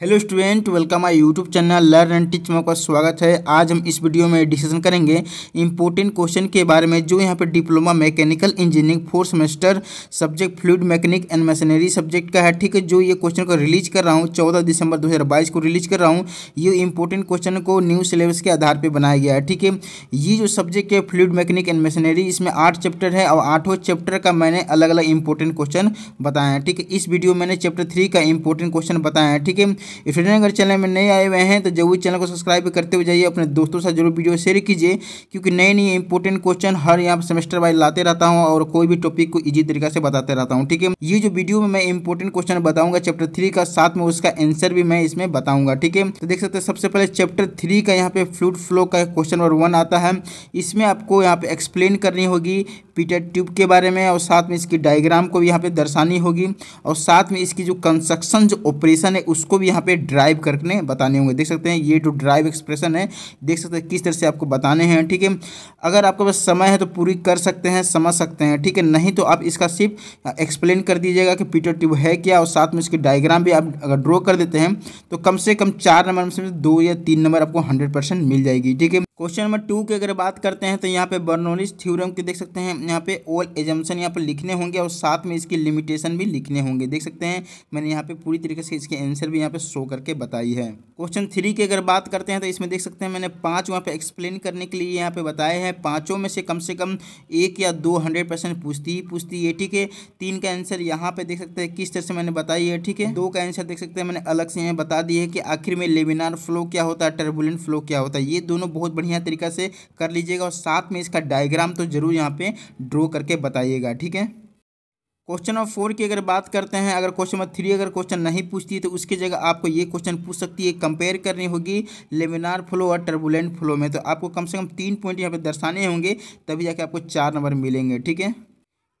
hello student welcome I YouTube channel Learn and Teach में आपका स्वागत है आज हम इस वीडियो में डिस्कशन करेंगे इंपॉर्टेंट क्वेश्चन के बारे में जो यहाँ पर diploma mechanical engineering fourth semester subject fluid mechanic and machinery subject का है ठीक है जो ये क्वेश्चन को रिलीज कर रहा हूँ चौदह दिसंबर दो को रिलीज कर रहा हूँ ये इंपॉर्टेंट क्वेश्चन को न्यू सिलेबस के आधार पर बनाया गया है ठीक है ये जो सब्जेक्ट है फ्लूड मैकेनिक एंड मशीनरी इसमें आठ चैप्टर है और आठों चैप्टर का मैंने अलग अलग इंपॉर्टेंट क्वेश्चन बताया है ठीक है इस वीडियो मैंने चैप्टर थ्री का इंपॉर्टेंट क्वेश्चन बताया है ठीक है इस अगर चैनल में नए आए हुए हैं तो जरूर चैनल को सब्सक्राइब करते हुए जाइए अपने दोस्तों से जरूर वीडियो शेयर कीजिए क्योंकि नए नए इंपॉर्टेंट क्वेश्चन हर यहाँ सेमेस्टर वाइज लाते रहता हूँ और कोई भी टॉपिक को ईजी तरीके से बताते रहता हूँ ठीक है ये जो वीडियो में मैं इंपॉर्टेंट क्वेश्चन बताऊंगा चैप्टर थ्री का साथ में उसका आंसर भी मैं इसमें बताऊंगा ठीक है तो देख सकते हैं सबसे पहले चैप्टर थ्री का यहाँ पे फ्लूड फ्लो का क्वेश्चन नंबर वन आता है इसमें आपको यहाँ पे एक्सप्लेन करनी होगी पीटर ट्यूब के बारे में और साथ में इसकी डायग्राम को भी यहाँ पे दर्शानी होगी और साथ में इसकी जो कंस्ट्रक्शन जो ऑपरेशन है उसको भी यहाँ पे ड्राइव करके बताने होंगे देख सकते हैं ये जो ड्राइव एक्सप्रेशन है देख सकते हैं किस तरह से आपको बताने हैं ठीक है अगर आपके पास समय है तो पूरी कर सकते हैं समझ सकते हैं ठीक है नहीं तो आप इसका सिर्फ एक्सप्लेन कर दीजिएगा कि पीटर ट्यूब है क्या और साथ में इसकी डायग्राम भी आप अगर ड्रॉ कर देते हैं तो कम से कम चार नंबर में से दो या तीन नंबर आपको हंड्रेड परसेंट मिल जाएगी ठीक है क्वेश्चन नंबर टू की अगर बात करते हैं तो यहाँ पे बर्नोलिस थ्योरम के देख सकते हैं यहाँ पे ऑल एजम्पन यहाँ पे लिखने होंगे और साथ में इसकी लिमिटेशन भी लिखने होंगे देख सकते हैं मैंने यहाँ पे पूरी तरीके से इसके आंसर भी यहाँ पे शो करके बताई है क्वेश्चन थ्री की अगर बात करते हैं तो इसमें देख सकते हैं मैंने पाँच वहाँ पे एक्सप्लेन करने के लिए यहाँ पे बताए हैं पाँचों में से कम से कम एक या दो हंड्रेड परसेंट पूछती ही पूछती है ठीक है तीन का आंसर यहाँ पे देख सकते हैं किस तरह से मैंने बताई है ठीक है दो का आंसर देख सकते हैं मैंने अलग से यहाँ बता दी है कि आखिर में लेबिनार फ्लो क्या होता है टर्बुलेंट फ्लो क्या होता है ये दोनों बहुत बढ़िया तरीका से कर लीजिएगा और साथ में इसका डायग्राम तो ज़रूर यहाँ पे ड्रॉ करके बताइएगा ठीक है क्वेश्चन नंबर फोर की अगर बात करते हैं अगर क्वेश्चन नंबर थ्री अगर क्वेश्चन नहीं पूछती है तो उसकी जगह आपको ये क्वेश्चन पूछ सकती है कंपेयर करनी होगी लेमिनार फ्लो और टर्बुलेंट फ्लो में तो आपको कम से कम तीन पॉइंट यहाँ पे दर्शाने होंगे तभी जाके आपको चार नंबर मिलेंगे ठीक है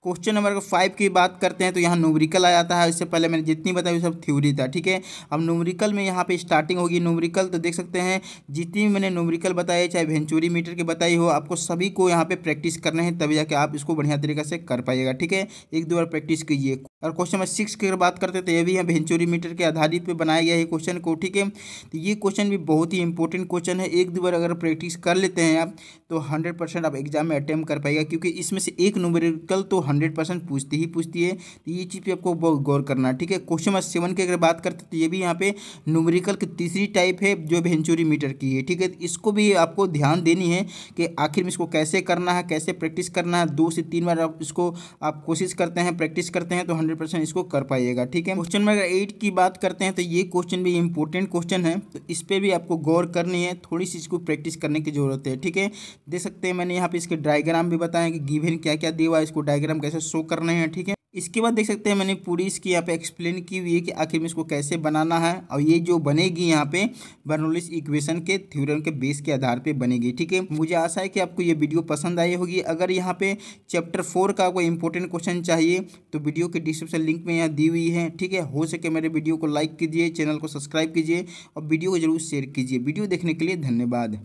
क्वेश्चन नंबर फाइव की बात करते हैं तो यहाँ नूमरिकल आ जाता है इससे पहले मैंने जितनी बताई सब थ्योरी था ठीक है अब न्यूमरिकल में यहाँ पे स्टार्टिंग होगी नूमरिकल तो देख सकते हैं जितनी भी मैंने नूमरिकल बताई चाहे वेंचुरी मीटर की बताई हो आपको सभी को यहाँ पे प्रैक्टिस करना है तभी जाके आप इसको बढ़िया तरीके से कर पाइएगा ठीक है एक दो बार प्रैक्टिस कीजिए और क्वेश्चन नंबर सिक्स की अगर बात करते हैं तो ये भी है भेंचुरी मीटर के आधारित पर बनाया गया है क्वेश्चन को ठीक है तो ये क्वेश्चन भी बहुत ही इंपॉर्टेंट क्वेश्चन है एक दो बार अगर प्रैक्टिस कर लेते हैं आप तो हंड्रेड आप एग्जाम में अटैम्प्ट कर पाएगा क्योंकि इसमें से एक नूमरिकल तो हंड्रेड परसेंट पूछती ही पूछती है तो ये चीज़ भी आपको गौर करना है ठीक है क्वेश्चन नंबर सेवन की अगर बात करते तो ये भी यहाँ पे न्यूमेरिकल की तीसरी टाइप है जो भेंचुरी मीटर की है ठीक है इसको भी आपको ध्यान देनी है कि आखिर में इसको कैसे करना है कैसे प्रैक्टिस करना है दो से तीन बार आप इसको आप कोशिश करते हैं प्रैक्टिस करते हैं तो हंड्रेड इसको कर पाइएगा ठीक है क्वेश्चन नंबर एट की बात करते हैं तो ये क्वेश्चन भी इंपॉर्टेंट क्वेश्चन है तो इस पर भी आपको गौर करनी है थोड़ी सी इसको प्रैक्टिस करने की जरूरत है ठीक है देख सकते हैं मैंने यहाँ पे इसके डायग्राम भी बताया कि गिवेन क्या क्या दिया हुआ है इसको डायग्राम कैसे शो करना हैं ठीक है इसके बाद देख सकते हैं मैंने पूरी इसकी यहाँ पे एक्सप्लेन की हुई है कि आखिर में इसको कैसे बनाना है और ये जो बनेगी यहाँ पे बर्नोलिस इक्वेशन के थ्योरम के बेस के आधार पे बनेगी ठीक है मुझे आशा है कि आपको ये वीडियो पसंद आई होगी अगर यहाँ पे चैप्टर फोर का कोई इंपॉर्टेंट क्वेश्चन चाहिए तो वीडियो के डिस्क्रिप्शन लिंक में यहाँ दी हुई है ठीक है हो सके मेरे वीडियो को लाइक कीजिए चैनल को सब्सक्राइब कीजिए और वीडियो को जरूर शेयर कीजिए वीडियो देखने के लिए धन्यवाद